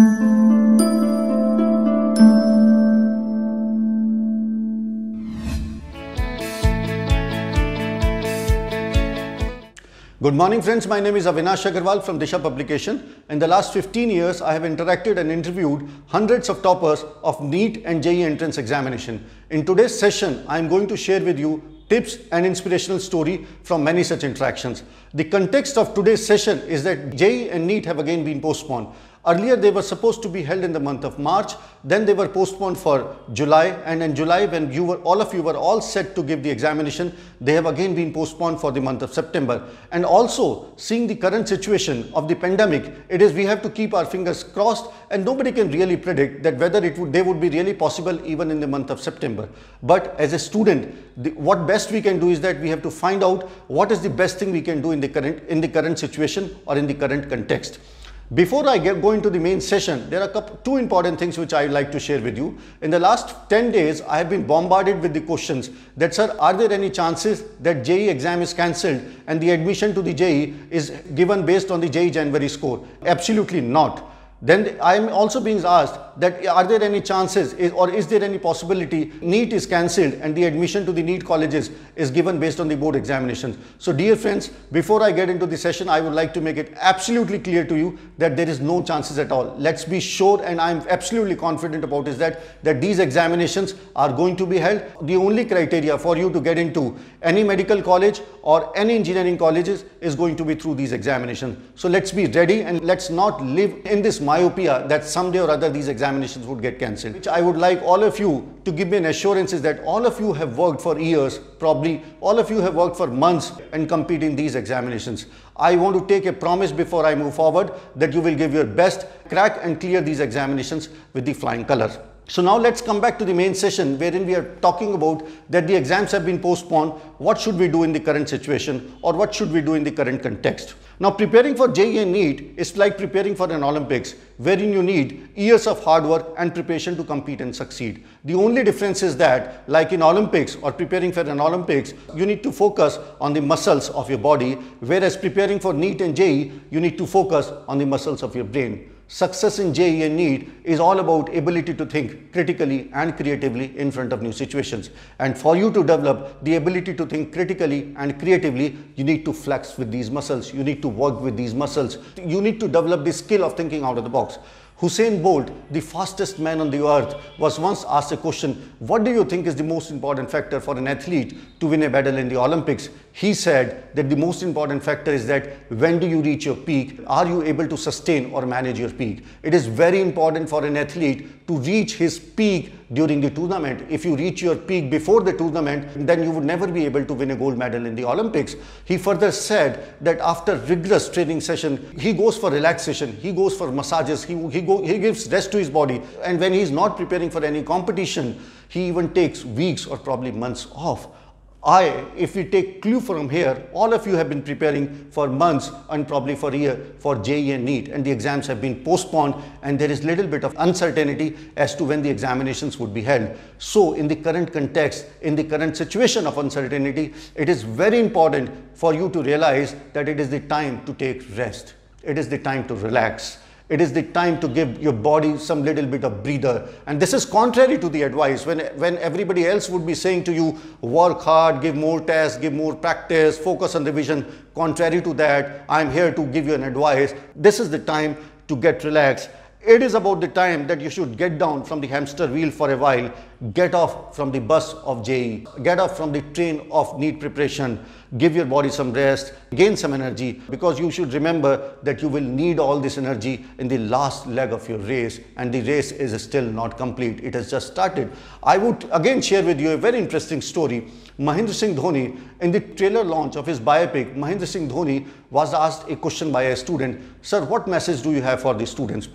Good morning friends, my name is Avinash Agarwal from Disha Publication. In the last 15 years, I have interacted and interviewed hundreds of toppers of NEET and JE entrance examination. In today's session, I am going to share with you tips and inspirational story from many such interactions. The context of today's session is that JE and NEET have again been postponed. Earlier they were supposed to be held in the month of March, then they were postponed for July and in July when you were all of you were all set to give the examination, they have again been postponed for the month of September. And also seeing the current situation of the pandemic, it is we have to keep our fingers crossed and nobody can really predict that whether it would they would be really possible even in the month of September. But as a student, the, what best we can do is that we have to find out what is the best thing we can do in the current in the current situation or in the current context. Before I get, go into the main session, there are couple, two important things which I would like to share with you. In the last 10 days, I have been bombarded with the questions that, sir, are there any chances that JE exam is cancelled and the admission to the JE is given based on the JE January score? Absolutely not. Then I am also being asked, that are there any chances is, or is there any possibility NEET is cancelled and the admission to the NEET colleges is given based on the board examinations. So dear friends, before I get into the session, I would like to make it absolutely clear to you that there is no chances at all. Let's be sure and I'm absolutely confident about is that, that these examinations are going to be held. The only criteria for you to get into any medical college or any engineering colleges is going to be through these examinations. So let's be ready and let's not live in this myopia that someday or other these examinations examinations would get cancelled. Which I would like all of you to give me an assurance is that all of you have worked for years, probably all of you have worked for months and compete in these examinations. I want to take a promise before I move forward that you will give your best, crack and clear these examinations with the flying color. So now let's come back to the main session wherein we are talking about that the exams have been postponed, what should we do in the current situation or what should we do in the current context. Now preparing for JEE and NEET is like preparing for an Olympics wherein you need years of hard work and preparation to compete and succeed. The only difference is that like in Olympics or preparing for an Olympics, you need to focus on the muscles of your body whereas preparing for NEET and JEE, you need to focus on the muscles of your brain. Success in JE and NEET is all about ability to think critically and creatively in front of new situations. And for you to develop the ability to think critically and creatively, you need to flex with these muscles. You need to work with these muscles. You need to develop the skill of thinking out of the box. Hussein Bolt, the fastest man on the earth, was once asked a question, what do you think is the most important factor for an athlete to win a medal in the Olympics? He said that the most important factor is that when do you reach your peak? Are you able to sustain or manage your peak? It is very important for an athlete to reach his peak during the tournament. If you reach your peak before the tournament, then you would never be able to win a gold medal in the Olympics. He further said that after rigorous training session, he goes for relaxation, he goes for massages, he, he, go, he gives rest to his body. And when he's not preparing for any competition, he even takes weeks or probably months off. I, if we take clue from here, all of you have been preparing for months and probably for year for JE and NEET and the exams have been postponed and there is little bit of uncertainty as to when the examinations would be held. So in the current context, in the current situation of uncertainty, it is very important for you to realize that it is the time to take rest. It is the time to relax it is the time to give your body some little bit of breather. And this is contrary to the advice when, when everybody else would be saying to you, work hard, give more tests, give more practice, focus on revision. Contrary to that, I'm here to give you an advice. This is the time to get relaxed it is about the time that you should get down from the hamster wheel for a while, get off from the bus of JE, get off from the train of need preparation, give your body some rest, gain some energy because you should remember that you will need all this energy in the last leg of your race and the race is still not complete. It has just started. I would again share with you a very interesting story. Mahindra Singh Dhoni, in the trailer launch of his biopic, Mahindra Singh Dhoni was asked a question by a student, Sir, what message do you have for the students?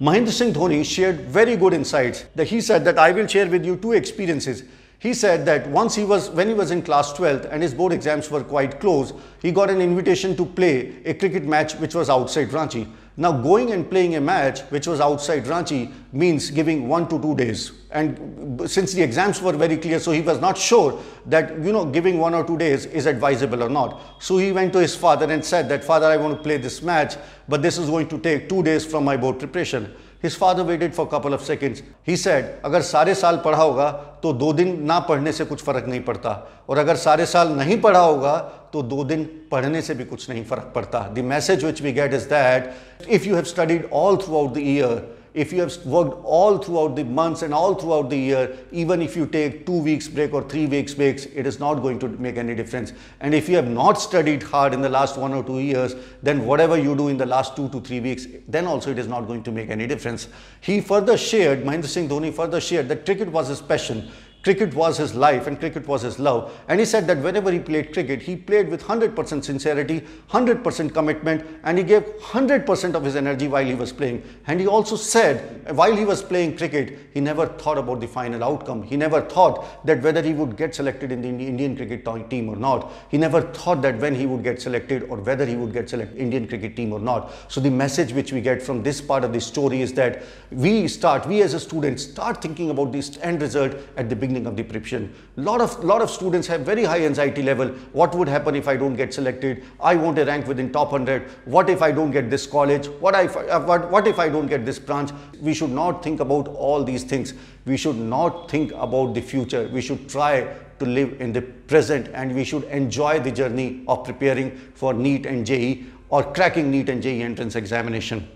Mahendra Singh Dhoni shared very good insights that he said that I will share with you two experiences. He said that once he was, when he was in class 12th and his board exams were quite close, he got an invitation to play a cricket match which was outside Ranchi. Now going and playing a match which was outside Ranchi means giving one to two days and since the exams were very clear so he was not sure that you know giving one or two days is advisable or not. So he went to his father and said that father I want to play this match but this is going to take two days from my board preparation. His father waited for couple of seconds he said अगर सारे साल पढ़ा होगा तो दो दिन ना पढ़ने से कुछ फ़र्क नहीं पड़ता और अगर सारे साल नहीं पढ़ा होगा तो दो दिन पढ़ने से भी कुछ नहीं फ़र्क पड़ता the message which we get is that if you have studied all throughout the year if you have worked all throughout the months and all throughout the year, even if you take two weeks break or three weeks breaks, it is not going to make any difference. And if you have not studied hard in the last one or two years, then whatever you do in the last two to three weeks, then also it is not going to make any difference. He further shared, Mahendra Singh Dhoni further shared that cricket was his passion Cricket was his life and cricket was his love. And he said that whenever he played cricket, he played with 100% sincerity, 100% commitment, and he gave 100% of his energy while he was playing. And he also said, while he was playing cricket, he never thought about the final outcome. He never thought that whether he would get selected in the Indian cricket team or not. He never thought that when he would get selected or whether he would get selected Indian cricket team or not. So the message which we get from this part of the story is that we start, we as a student, start thinking about this end result at the beginning feeling of preparation, Lot of, lot of students have very high anxiety level. What would happen if I don't get selected? I want a rank within top 100. What if I don't get this college? What if, I, uh, what, what if I don't get this branch? We should not think about all these things. We should not think about the future. We should try to live in the present and we should enjoy the journey of preparing for NEET and JE or cracking NEET and JE entrance examination.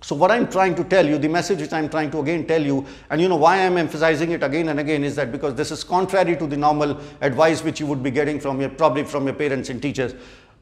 So what I'm trying to tell you, the message which I'm trying to again tell you, and you know why I'm emphasizing it again and again is that because this is contrary to the normal advice which you would be getting from your, probably from your parents and teachers.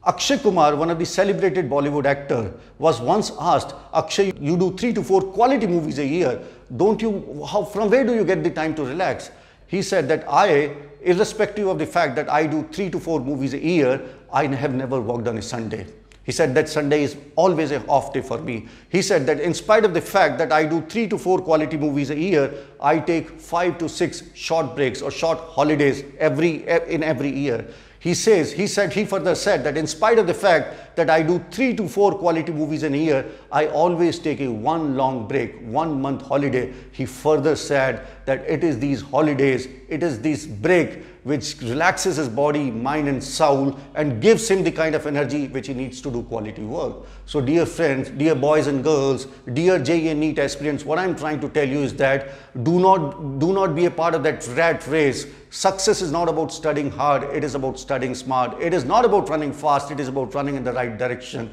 Akshay Kumar, one of the celebrated Bollywood actor, was once asked, Akshay, you do three to four quality movies a year. Don't you, how, from where do you get the time to relax? He said that I, irrespective of the fact that I do three to four movies a year, I have never worked on a Sunday. He said that Sunday is always a off day for me. He said that in spite of the fact that I do three to four quality movies a year, I take five to six short breaks or short holidays every in every year. He says, he said, he further said that in spite of the fact that I do three to four quality movies in a year, I always take a one long break, one month holiday. He further said that it is these holidays, it is this break which relaxes his body, mind and soul and gives him the kind of energy which he needs to do quality work. So dear friends, dear boys and girls, dear JEE and NEET aspirants, what I'm trying to tell you is that do not, do not be a part of that rat race. Success is not about studying hard, it is about studying smart. It is not about running fast, it is about running in the right right direction.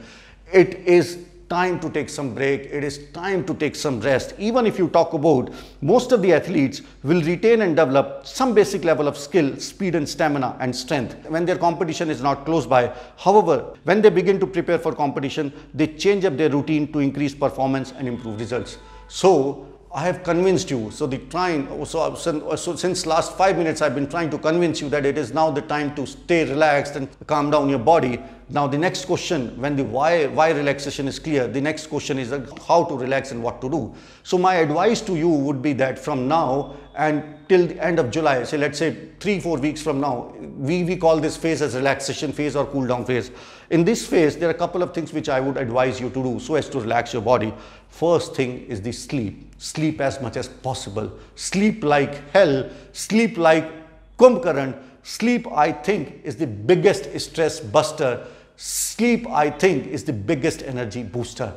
It is time to take some break. It is time to take some rest. Even if you talk about most of the athletes will retain and develop some basic level of skill, speed and stamina and strength when their competition is not close by. However, when they begin to prepare for competition, they change up their routine to increase performance and improve results. So I have convinced you. So the time, so, so, since last five minutes, I've been trying to convince you that it is now the time to stay relaxed and calm down your body. Now the next question, when the why, why relaxation is clear, the next question is uh, how to relax and what to do. So my advice to you would be that from now and till the end of July, say so let's say three, four weeks from now, we, we call this phase as relaxation phase or cool down phase. In this phase, there are a couple of things which I would advise you to do so as to relax your body. First thing is the sleep. Sleep as much as possible. Sleep like hell. Sleep like Kumbh Sleep, I think, is the biggest stress buster. Sleep, I think, is the biggest energy booster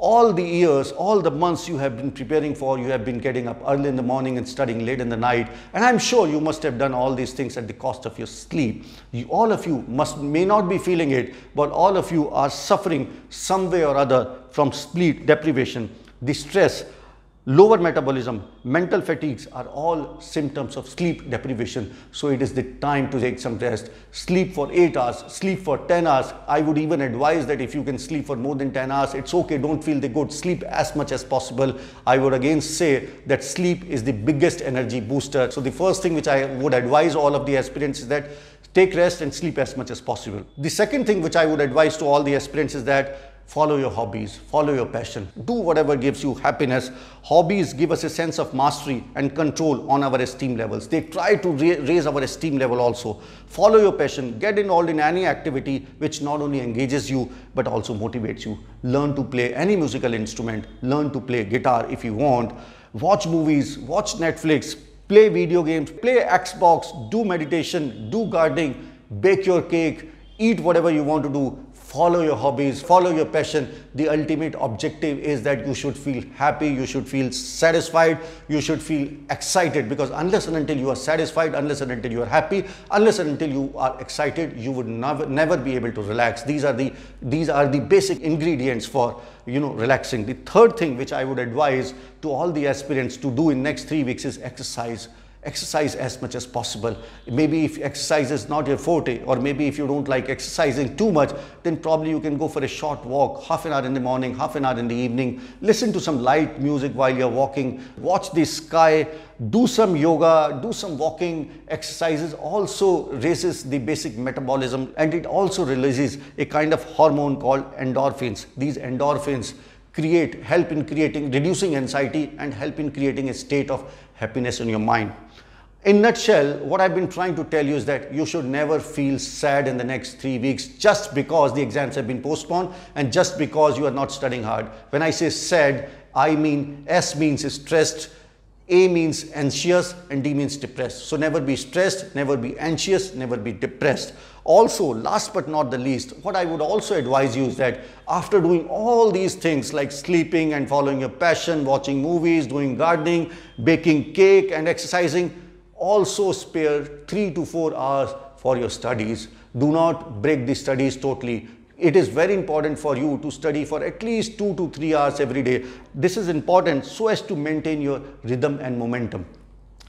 all the years, all the months you have been preparing for, you have been getting up early in the morning and studying late in the night. And I'm sure you must have done all these things at the cost of your sleep. You, all of you must may not be feeling it, but all of you are suffering some way or other from sleep deprivation, distress, lower metabolism, mental fatigues are all symptoms of sleep deprivation. So it is the time to take some rest. Sleep for 8 hours, sleep for 10 hours. I would even advise that if you can sleep for more than 10 hours, it's okay, don't feel the good. Sleep as much as possible. I would again say that sleep is the biggest energy booster. So the first thing which I would advise all of the aspirants is that take rest and sleep as much as possible. The second thing which I would advise to all the aspirants is that follow your hobbies, follow your passion, do whatever gives you happiness. Hobbies give us a sense of mastery and control on our esteem levels. They try to raise our esteem level also. Follow your passion, get involved in any activity which not only engages you but also motivates you. Learn to play any musical instrument, learn to play guitar if you want, watch movies, watch Netflix, play video games, play Xbox, do meditation, do gardening, bake your cake, eat whatever you want to do, follow your hobbies, follow your passion. The ultimate objective is that you should feel happy, you should feel satisfied, you should feel excited because unless and until you are satisfied, unless and until you are happy, unless and until you are excited, you would never, never be able to relax. These are the, these are the basic ingredients for, you know, relaxing. The third thing which I would advise to all the aspirants to do in next three weeks is exercise exercise as much as possible. Maybe if exercise is not your forte or maybe if you don't like exercising too much, then probably you can go for a short walk, half an hour in the morning, half an hour in the evening, listen to some light music while you're walking, watch the sky, do some yoga, do some walking exercises also raises the basic metabolism and it also releases a kind of hormone called endorphins. These endorphins create, help in creating, reducing anxiety and help in creating a state of happiness in your mind. In nutshell, what I've been trying to tell you is that you should never feel sad in the next three weeks just because the exams have been postponed and just because you are not studying hard. When I say sad, I mean S means stressed, a means anxious and D means depressed. So never be stressed, never be anxious, never be depressed. Also, last but not the least, what I would also advise you is that after doing all these things like sleeping and following your passion, watching movies, doing gardening, baking cake and exercising, also spare three to four hours for your studies. Do not break the studies totally it is very important for you to study for at least 2 to 3 hours every day. This is important so as to maintain your rhythm and momentum.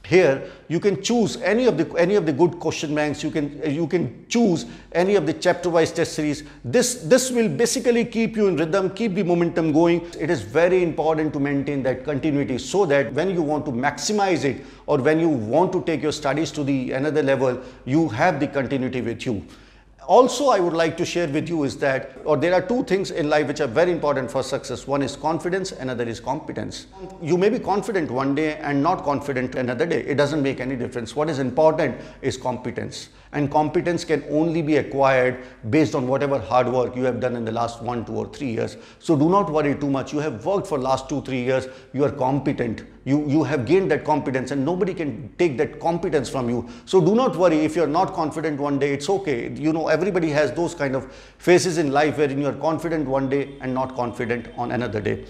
Here you can choose any of the any of the good question banks. You can you can choose any of the chapter-wise test series. This this will basically keep you in rhythm, keep the momentum going. It is very important to maintain that continuity so that when you want to maximize it or when you want to take your studies to the another level, you have the continuity with you also I would like to share with you is that or there are two things in life which are very important for success one is confidence another is competence you may be confident one day and not confident another day it doesn't make any difference what is important is competence and competence can only be acquired based on whatever hard work you have done in the last one, two or three years. So do not worry too much. You have worked for last two, three years. You are competent. You, you have gained that competence and nobody can take that competence from you. So do not worry if you're not confident one day, it's okay. You know, everybody has those kind of phases in life wherein you're confident one day and not confident on another day.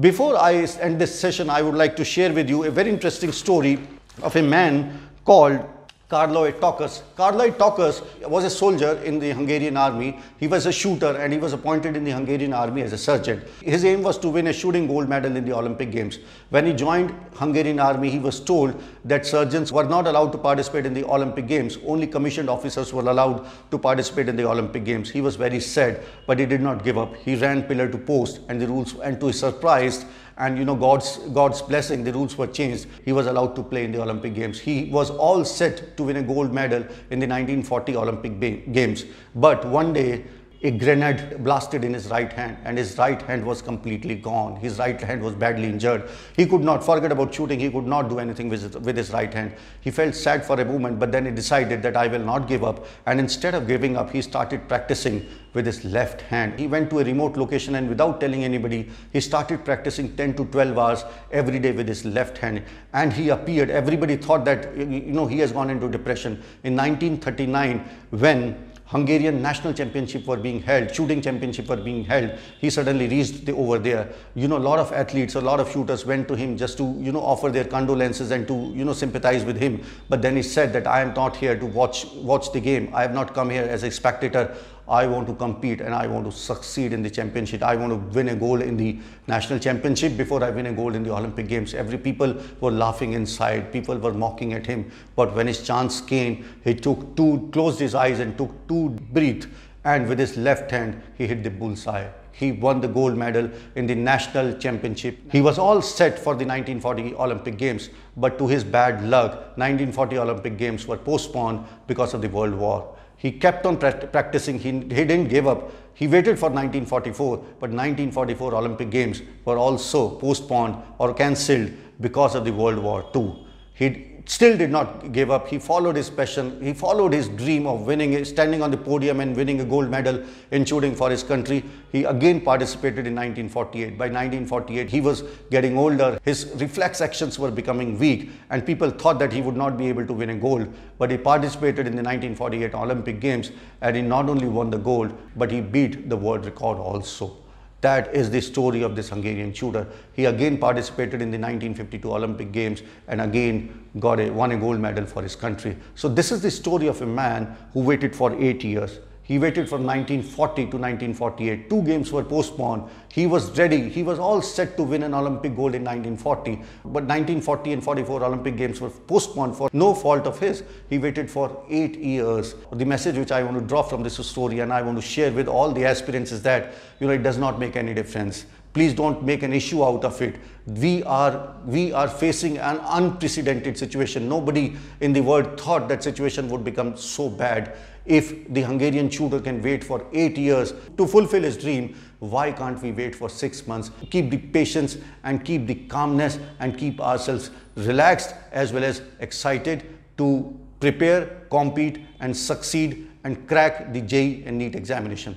Before I end this session, I would like to share with you a very interesting story of a man called Karloy Tokas. Karloy Tokas was a soldier in the Hungarian army. He was a shooter and he was appointed in the Hungarian army as a sergeant. His aim was to win a shooting gold medal in the Olympic Games. When he joined Hungarian army, he was told that surgeons were not allowed to participate in the Olympic Games. Only commissioned officers were allowed to participate in the Olympic Games. He was very sad, but he did not give up. He ran pillar to post and the rules and to his surprise, and you know God's God's blessing the rules were changed he was allowed to play in the Olympic Games he was all set to win a gold medal in the 1940 Olympic Games but one day a grenade blasted in his right hand and his right hand was completely gone. His right hand was badly injured. He could not forget about shooting. He could not do anything with, with his right hand. He felt sad for a moment, but then he decided that I will not give up. And instead of giving up, he started practicing with his left hand. He went to a remote location and without telling anybody, he started practicing 10 to 12 hours every day with his left hand. And he appeared, everybody thought that, you know, he has gone into depression. In 1939, when Hungarian national championship were being held, shooting championship were being held. He suddenly reached the, over there. You know, a lot of athletes, a lot of shooters went to him just to, you know, offer their condolences and to, you know, sympathize with him. But then he said that I am not here to watch, watch the game. I have not come here as a spectator. I want to compete and I want to succeed in the championship. I want to win a gold in the national championship before I win a gold in the Olympic Games. Every people were laughing inside. People were mocking at him. But when his chance came, he took two, closed his eyes and took two breath. And with his left hand, he hit the bullseye he won the gold medal in the national championship. He was all set for the 1940 Olympic Games, but to his bad luck, 1940 Olympic Games were postponed because of the World War. He kept on practicing, he, he didn't give up. He waited for 1944, but 1944 Olympic Games were also postponed or cancelled because of the World War II. He, still did not give up. He followed his passion. He followed his dream of winning, standing on the podium and winning a gold medal in shooting for his country. He again participated in 1948. By 1948, he was getting older. His reflex actions were becoming weak and people thought that he would not be able to win a gold. But he participated in the 1948 Olympic Games and he not only won the gold, but he beat the world record also. That is the story of this Hungarian shooter. He again participated in the 1952 Olympic Games and again got a, won a gold medal for his country. So this is the story of a man who waited for eight years he waited from 1940 to 1948. Two games were postponed. He was ready. He was all set to win an Olympic gold in 1940. But 1940 and 44 Olympic Games were postponed for no fault of his. He waited for eight years. The message which I want to draw from this story and I want to share with all the aspirants is that, you know, it does not make any difference. Please don't make an issue out of it. We are, we are facing an unprecedented situation. Nobody in the world thought that situation would become so bad. If the Hungarian shooter can wait for eight years to fulfill his dream, why can't we wait for six months? Keep the patience and keep the calmness and keep ourselves relaxed as well as excited to prepare, compete and succeed and crack the J and NEET examination.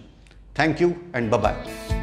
Thank you and bye-bye.